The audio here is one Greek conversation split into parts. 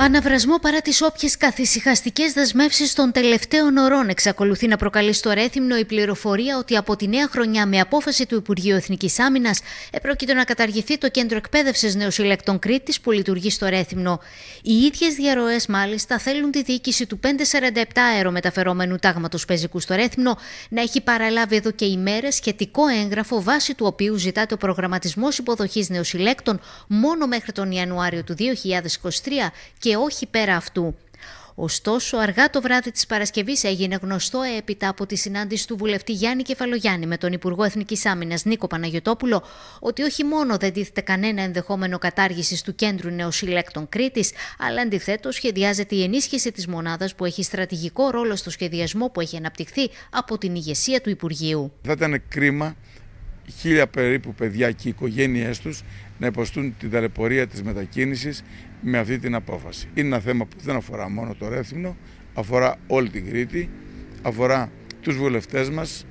Αναβρασμό παρά τις όποιες καθησυχαστικές δεσμεύσεις των τελευταίων ωρών εξακολουθεί να προκαλεί στο Ρέθυμνο η πληροφορία ότι από τη νέα χρονιά, με απόφαση του Υπουργείου Εθνικής Άμυνας, επρόκειτο να καταργηθεί το κέντρο εκπαίδευσης νεοσυλλεκτών Κρήτης που λειτουργεί στο Ρέθυμνο. Οι ίδιες διαρροές, μάλιστα, θέλουν τη διοίκηση του 547 αερομεταφερόμενου τάγματος πεζικού στο Ρέθυμνο να έχει παραλάβει εδώ και ημέρες σχετικό έγγραφο βάσει του οποίου ζητάται ο προγραμματισμός υποδοχής νεοσυλλέκτων μόνο μέχρι τον Ιανουάριο του 2023 και και όχι πέρα αυτού. Ωστόσο, αργά το βράδυ της Παρασκευής έγινε γνωστό έπειτα από τη συνάντηση του βουλευτή Γιάννη Κεφαλογιάννη με τον Υπουργό Εθνικής Άμυνας Νίκο Παναγιωτόπουλο, ότι όχι μόνο δεν τίθεται κανένα ενδεχόμενο κατάργησης του κέντρου νεοσύλλεκτων Κρήτης, αλλά αντιθέτως σχεδιάζεται η ενίσχυση της μονάδας που έχει στρατηγικό ρόλο στο σχεδιασμό που έχει αναπτυχθεί από την ηγεσία του Υπουργείου. κρίμα χίλια περίπου παιδιά και οι οικογένειές τους να υποστούν την ταλαιπωρία της μετακίνησης με αυτή την απόφαση. Είναι ένα θέμα που δεν αφορά μόνο το Ρέθυμνο, αφορά όλη την Κρήτη, αφορά τους βουλευτές μας,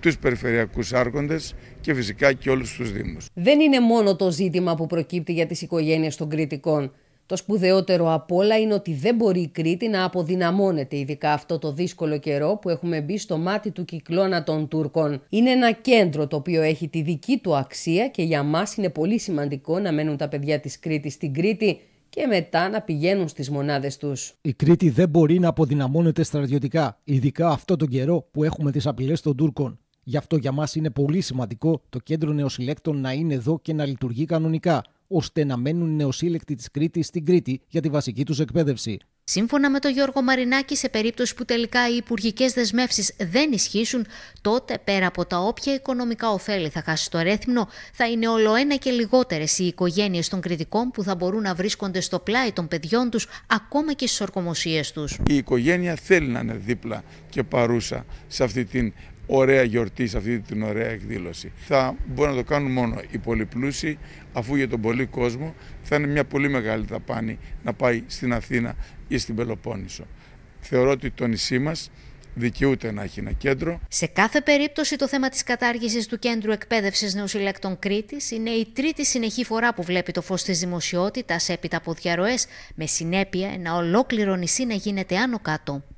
τους περιφερειακούς άρχοντες και φυσικά και όλους τους Δήμους. Δεν είναι μόνο το ζήτημα που προκύπτει για τις οικογένειες των Κρητικών. Το σπουδαιότερο απ' όλα είναι ότι δεν μπορεί η Κρήτη να αποδυναμώνεται, ειδικά αυτό το δύσκολο καιρό που έχουμε μπει στο μάτι του κυκλώνα των Τούρκων. Είναι ένα κέντρο το οποίο έχει τη δική του αξία και για μας είναι πολύ σημαντικό να μένουν τα παιδιά της Κρήτης στην Κρήτη και μετά να πηγαίνουν στις μονάδες τους. Η Κρήτη δεν μπορεί να αποδυναμώνεται στρατιωτικά, ειδικά αυτό τον καιρό που έχουμε τις απειλές των Τούρκων. Γι' αυτό για μας είναι πολύ σημαντικό το κέντρο νεοσυλλέκτων να είναι εδώ και να λειτουργεί κανονικά ώστε να μένουν νεοσύλλεκτοι της Κρήτης στην Κρήτη για τη βασική τους εκπαίδευση. Σύμφωνα με τον Γιώργο Μαρινάκη, σε περίπτωση που τελικά οι υπουργικές δεσμεύσεις δεν ισχύσουν, τότε πέρα από τα όποια οικονομικά ωφέλη θα χάσει το αρέθμινο, θα είναι ολοένα και λιγότερες οι οικογένειες των κριτικών που θα μπορούν να βρίσκονται στο πλάι των παιδιών τους, ακόμα και στις ορκομοσίες τους. Η οικογένεια θέλει να είναι δίπλα και παρούσα σε αυτή την ωραία γιορτή σε αυτή την ωραία εκδήλωση. Θα μπορούν να το κάνουν μόνο οι πολυπλούσιοι, αφού για τον πολύ κόσμο θα είναι μια πολύ μεγάλη δαπάνη να πάει στην Αθήνα ή στην Πελοπόννησο. Θεωρώ ότι το νησί μας δικαιούται να έχει ένα κέντρο. Σε κάθε περίπτωση το θέμα της κατάργησης του Κέντρου Εκπαίδευσης Νεοσυλλέκτων Κρήτης είναι η τρίτη συνεχή φορά που βλέπει το φως της δημοσιότητας έπειτα από διαρροές, με συνέπεια ένα ολόκληρο νησί να γίνεται άνω κάτω.